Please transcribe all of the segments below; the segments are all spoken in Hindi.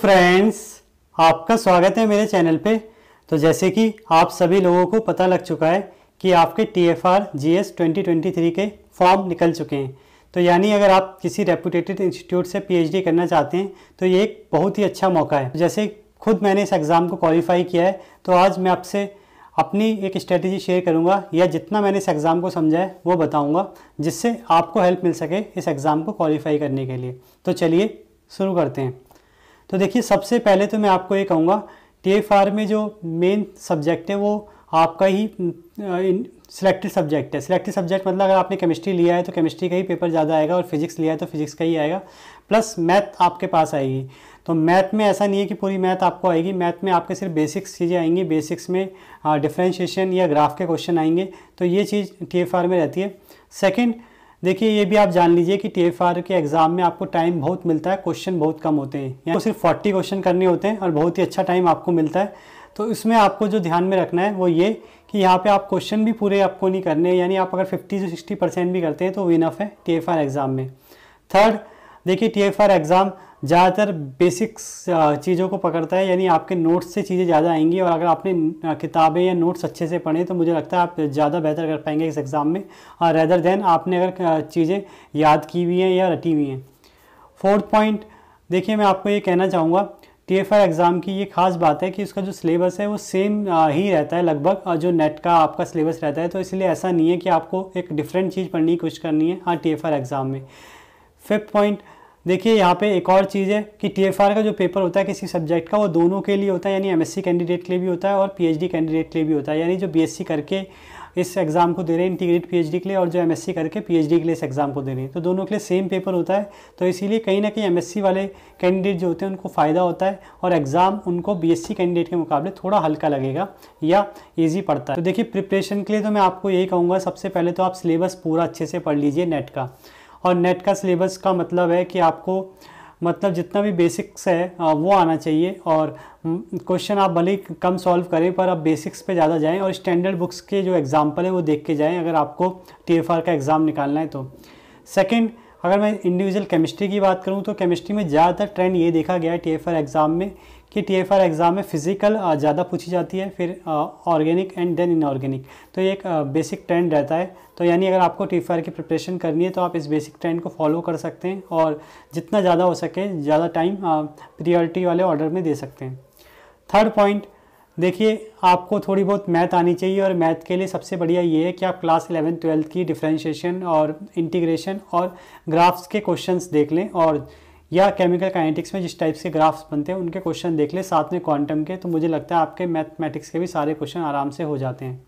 फ्रेंड्स आपका स्वागत है मेरे चैनल पे तो जैसे कि आप सभी लोगों को पता लग चुका है कि आपके T F R G S twenty twenty three के फॉर्म निकल चुके हैं तो यानी अगर आप किसी रेपूटेटेड इंस्टीट्यूट से पीएचडी करना चाहते हैं तो ये एक बहुत ही अच्छा मौका है जैसे खुद मैंने इस एग्ज़ाम को क्वालिफाई किया है तो आज मैं आपसे अपनी एक स्ट्रेटजी शेयर करूंगा या जितना मैंने इस एग्ज़ाम को समझा है वो बताऊंगा जिससे आपको हेल्प मिल सके इस एग्ज़ाम को क्वालिफाई करने के लिए तो चलिए शुरू करते हैं तो देखिए सबसे पहले तो मैं आपको ये कहूँगा टी में जो मेन सब्जेक्ट है वो आपका ही सिलेक्टेड सब्जेक्ट है सिलेक्टेड सब्जेक्ट मतलब अगर आपने केमिस्ट्री लिया है तो केमिस्ट्री का ही पेपर ज़्यादा आएगा और फिजिक्स लिया है तो फिजिक्स का ही आएगा प्लस मैथ आपके पास आएगी तो मैथ में ऐसा नहीं है कि पूरी मैथ आपको आएगी मैथ में आपके सिर्फ बेसिक्स चीज़ें आएंगी बेसिक्स में डिफ्रेंशिएशन या ग्राफ के क्वेश्चन आएंगे तो ये चीज़ टी में रहती है सेकेंड देखिए ये भी आप जान लीजिए कि टी के एग्जाम में आपको टाइम बहुत मिलता है क्वेश्चन बहुत कम होते हैं यहाँ सिर्फ फोर्टी क्वेश्चन करने होते हैं और बहुत ही अच्छा टाइम आपको मिलता है तो इसमें आपको जो ध्यान में रखना है वो ये कि यहाँ पे आप क्वेश्चन भी पूरे आपको नहीं करने यानी आप अगर 50 से 60 परसेंट भी करते हैं तो इनफ है टी एग्ज़ाम में थर्ड देखिए टी एग्ज़ाम ज़्यादातर बेसिक्स चीज़ों को पकड़ता है यानी आपके नोट्स से चीज़ें ज़्यादा आएंगी और अगर आपने किताबें या नोट्स अच्छे से पढ़ें तो मुझे लगता है आप ज़्यादा बेहतर कर पाएंगे इस एग्ज़ाम में रेदर देन आपने अगर चीज़ें याद की हुई हैं या रटी हुई हैं फोर्थ पॉइंट देखिए मैं आपको ये कहना चाहूँगा टी एफ आई एग्ज़ाम की ये खास बात है कि उसका जो सिलेबस है वो सेम ही रहता है लगभग जो नेट का आपका सिलेबस रहता है तो इसलिए ऐसा नहीं है कि आपको एक डिफरेंट चीज़ पढ़ने की कोशिश करनी है हाँ टी एफ आई एग्ज़ाम में फिफ्थ पॉइंट देखिए यहाँ पे एक और चीज़ है कि टी का जो पेपर होता है किसी सब्जेक्ट का वो दोनों के लिए होता है यानी एमएससी कैंडिडेट के लिए भी होता है और पीएचडी कैंडिडेट के लिए भी होता है यानी जो बीएससी करके इस एग्ज़ाम को दे रहे हैं इंटीग्रेट पीएचडी के लिए और जो एमएससी करके पीएचडी के लिए इस एग्ज़ाम को दे रहे हैं तो दोनों के लिए सेम पेपर होता है तो इसीलिए कहीं ना कहीं सी वाले कैंडिडेट जो होते हैं उनको फ़ायदा होता है और एग्ज़ाम उनको सी कैंडिडेट के मुकाबले थोड़ा हल्का लगेगा या ईजी पड़ता है तो देखिए प्रिपरेशन के लिए तो मैं आपको यही कहूँगा सबसे पहले तो आप सिलेबस पूरा अच्छे से पढ़ लीजिए नेट का और नेट का सिलेबस का मतलब है कि आपको मतलब जितना भी बेसिक्स है वो आना चाहिए और क्वेश्चन हम्म, आप भले ही कम सॉल्व करें पर आप बेसिक्स पे ज़्यादा जाएं और स्टैंडर्ड बुक्स के जो एग्ज़ाम्पल है वो देख के जाएं अगर आपको टी का एग्ज़ाम निकालना है तो सेकेंड अगर मैं इंडिविजुअल केमिस्ट्री की बात करूँ तो केमिस्ट्री में ज़्यादातर ट्रेंड ये देखा गया है टी एग्ज़ाम में कि टी एग्ज़ाम में फ़िज़िकल ज़्यादा पूछी जाती है फिर ऑर्गेनिक एंड देन इनऑर्गेनिक तो ये एक बेसिक ट्रेंड रहता है तो यानी अगर आपको टी की प्रिपरेशन करनी है तो आप इस बेसिक ट्रेंड को फॉलो कर सकते हैं और जितना ज़्यादा हो सके ज़्यादा टाइम प्रियोरिटी वाले ऑर्डर में दे सकते हैं थर्ड पॉइंट देखिए आपको थोड़ी बहुत मैथ आनी चाहिए और मैथ के लिए सबसे बढ़िया ये है कि आप क्लास इलेवन ट्वेल्थ की डिफ्रेंशिएशन और इंटीग्रेशन और ग्राफ्स के क्वेश्चंस देख लें और या केमिकल काइनेटिक्स में जिस टाइप्स के ग्राफ्स बनते हैं उनके क्वेश्चन देख ले साथ में क्वांटम के तो मुझे लगता है आपके मैथमेटिक्स के भी सारे क्वेश्चन आराम से हो जाते हैं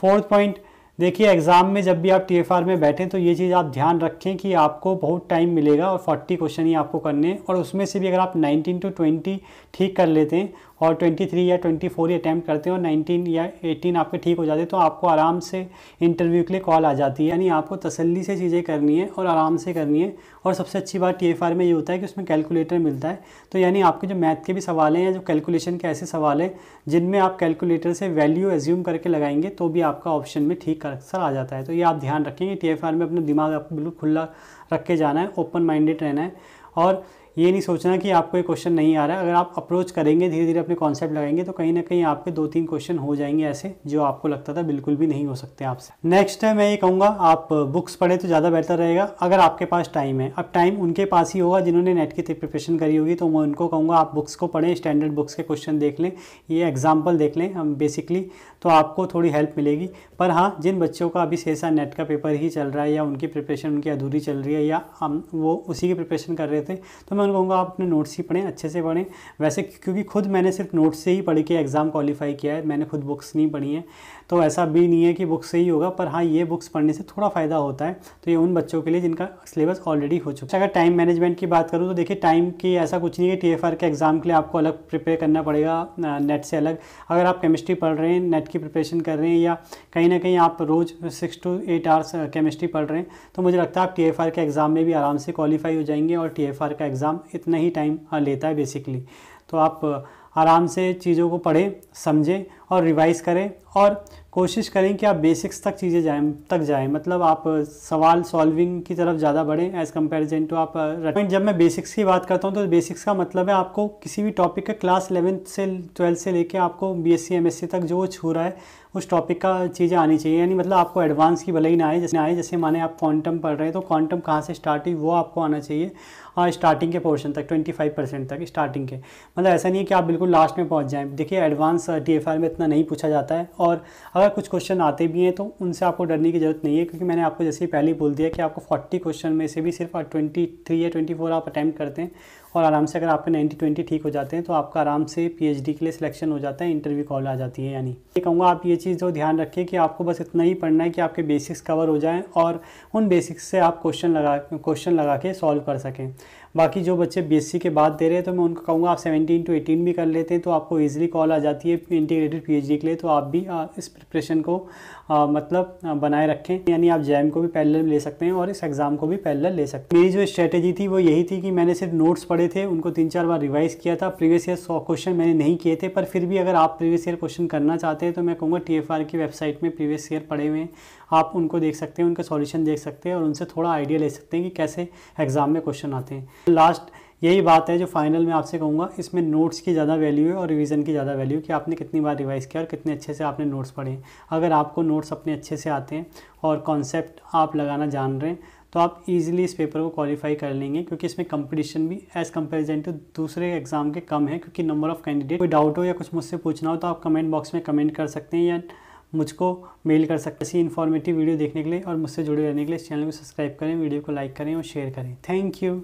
फोर्थ पॉइंट देखिए एग्ज़ाम में जब भी आप टी में बैठें तो ये चीज़ आप ध्यान रखें कि आपको बहुत टाइम मिलेगा और 40 क्वेश्चन ही आपको करने हैं और उसमें से भी अगर आप 19 टू 20 ठीक कर लेते हैं और 23 या 24 ही अटैम्प्ट करते हैं और 19 या 18 आपके ठीक हो जाते हैं तो आपको आराम से इंटरव्यू के लिए कॉल आ जाती है यानी आपको तसल्ली से चीज़ें करनी है और आराम से करनी है और सबसे अच्छी बात टी में ये होता है कि उसमें कैलकुलेटर मिलता है तो यानी आपके जो मैथ के भी सवाल हैं या जो कैलकुलेशन के ऐसे सवाल हैं जिनमें आप कैलकुलेटर से वैल्यू एज्यूम करके लगाएंगे तो भी आपका ऑप्शन में ठीक अक्सर आ जाता है तो ये आप ध्यान रखेंगे टी में अपना दिमाग आपको बिल्कुल खुला रख के जाना है ओपन माइंडेड रहना है और ये नहीं सोचना कि आपको ये क्वेश्चन नहीं आ रहा है अगर आप अप्रोच करेंगे धीरे धीरे अपने कॉन्सेप्ट लगाएंगे तो कहीं ना कहीं आपके दो तीन क्वेश्चन हो जाएंगे ऐसे जो आपको लगता था बिल्कुल भी नहीं हो सकते आपसे नेक्स्ट है मैं ये कहूँगा आप बुक्स पढ़े तो ज़्यादा बेहतर रहेगा अगर आपके पास टाइम है अब टाइम उनके पास ही होगा जिन्होंने नेट की प्रिपरेशन करी होगी तो मैं उनको कहूँगा आप बुक्स को पढ़ें स्टैंडर्ड बुक्स के क्वेश्चन देख लें ये एग्जाम्पल देख लें हम बेसिकली तो आपको थोड़ी हेल्प मिलेगी पर हाँ जिन बच्चों का अभी शेषा नेट का पेपर ही चल रहा है या उनकी प्रिपरेशन उनकी अधूरी चल रही है या हम वो उसी की प्रिपरेशन कर रहे थे तो मैं मैं कहूँगा आप अपने नोट्स ही पढ़ें अच्छे से पढ़ें वैसे क्योंकि खुद मैंने सिर्फ नोट्स से ही पढ़ के एग्ज़ाम क्वालिफाई किया है मैंने खुद बुक्स नहीं पढ़ी हैं तो ऐसा भी नहीं है कि बुक्स से ही होगा पर हाँ ये बुक्स पढ़ने से थोड़ा फ़ायदा होता है तो ये उन बच्चों के लिए जिनका सिलेबस ऑलरेडी हो चुका है अगर टाइम मैनेजमेंट की बात करूँ तो देखिए टाइम की ऐसा कुछ नहीं है टी एफ आर के एग्ज़ाम के लिए आपको अलग प्रिपेयर करना पड़ेगा नेट से अलग अगर आप केमिस्ट्री पढ़ रहे हैं नेट की प्रिपरेशन कर रहे हैं या कहीं ना कहीं आप रोज़ six to eight hours chemistry पढ़ रहे हैं तो मुझे लगता है आप टी एफ आर के एग्ज़ाम में भी आराम से क्वालिफाई हो जाएंगे और टी एफ आर का एग्ज़ाम एग्ज़ाम इतना ही टाइम हाँ, लेता है बेसिकली तो आप आराम से चीज़ों को पढ़ें समझें और रिवाइज करें और कोशिश करें कि आप बेसिक्स तक चीज़ें जाएँ तक जाएँ मतलब आप सवाल सॉल्विंग की तरफ ज़्यादा बढ़ें एज़ कम्पेरिजन टू आप पॉइंट जब मैं बेसिक्स की बात करता हूँ तो बेसिक्स का मतलब है आपको किसी भी टॉपिक का क्लास इलेवेंथ से ट्वेल्थ से लेके आपको बी एस सी तक जो छू रहा है उस टॉपिक का चीज़ें आनी चाहिए यानी मतलब आपको एडवांस की भले ही ना आए जैसे आए जैसे माने आप क्वांटम पढ़ रहे हैं तो क्वांटम कहाँ से स्टार्ट हुई वो आपको आना चाहिए और स्टार्टिंग के पोर्शन तक 25 परसेंट तक स्टार्टिंग के मतलब ऐसा नहीं है कि आप बिल्कुल लास्ट में पहुँच जाएँ देखिए एडवांस टी में इतना उतना नहीं पूछा जाता है और अगर कुछ क्वेश्चन आते भी हैं तो उनसे आपको डरने की जरूरत नहीं है क्योंकि मैंने आपको जैसे ही पहले बोल दिया कि आपको 40 क्वेश्चन में से भी सिर्फ ट्वेंटी थ्री या ट्वेंटी फोर आप अटैम्प्ट करते हैं और आराम से अगर आपके नाइन्टी ट्वेंटी ठीक हो जाते हैं तो आपका आराम से पीएचडी के लिए सिलेक्शन हो जाता है इंटरव्यू कॉल आ जाती है यानी ये कहूँगा आप ये चीज़ जो ध्यान रखें कि आपको बस इतना ही पढ़ना है कि आपके बेसिक्स कवर हो जाएँ और उन बेसिक्स से आप क्वेश्चन लगा क्वेश्चन लगा के सॉल्व कर सकें बाकी जो बच्चे बी के बाद दे रहे हैं तो मैं उनको कहूँगा आप सेवेंटीन टू एटीन भी कर लेते हैं तो आपको ईजिली कॉल आ जाती है इंटीग्रेटेड पी के लिए तो आप भी इस प्रिपरेशन को मतलब बनाए रखें यानी आप जैम को भी पहले ले सकते हैं और इस एग्ज़ाम को भी पहले ले सकते हैं मेरी जो स्ट्रेटेजी थी वो यही थी कि मैंने सिर्फ नोट्स पढ़े पढ़े थे उनको तीन चार बार रिवाइज किया था प्रीवियस ईयर सौ क्वेश्चन मैंने नहीं किए थे पर फिर भी अगर आप प्रीवियस ईयर क्वेश्चन करना चाहते हैं तो मैं कहूँगा टी की वेबसाइट में प्रीवियस ईयर पढ़े हुए हैं आप उनको देख सकते हैं उनका सॉल्यूशन देख सकते हैं और उनसे थोड़ा आइडिया ले सकते हैं कि कैसे एग्ज़ाम में क्वेश्चन आते हैं लास्ट यही बात है जो फाइनल में आपसे कहूँगा इसमें नोट्स की ज़्यादा वैल्यू है और रिवीजन की ज़्यादा वैल्यू कि आपने कितनी बार रिवाइज़ किया और कितने अच्छे से आपने नोट्स पढ़े अगर आपको नोट्स अपने अच्छे से आते हैं और कॉन्सेप्ट आप लगाना जान रहे हैं तो आप इजीली इस पेपर को क्वालिफाई कर लेंगे क्योंकि इसमें कंपटीशन भी एज कंपेरिजन टू दूसरे एग्जाम के कम है क्योंकि नंबर ऑफ कैंडिडेट कोई डाउट हो या कुछ मुझसे पूछना हो तो आप कमेंट बॉक्स में कमेंट कर सकते हैं या मुझको मेल कर सकते हैं ऐसी इन्फॉर्मेटिव वीडियो देखने के लिए और मुझसे जुड़े रहने के लिए इस चैनल को सब्सक्राइब करें वीडियो को लाइक करें और शेयर करें थैंक यू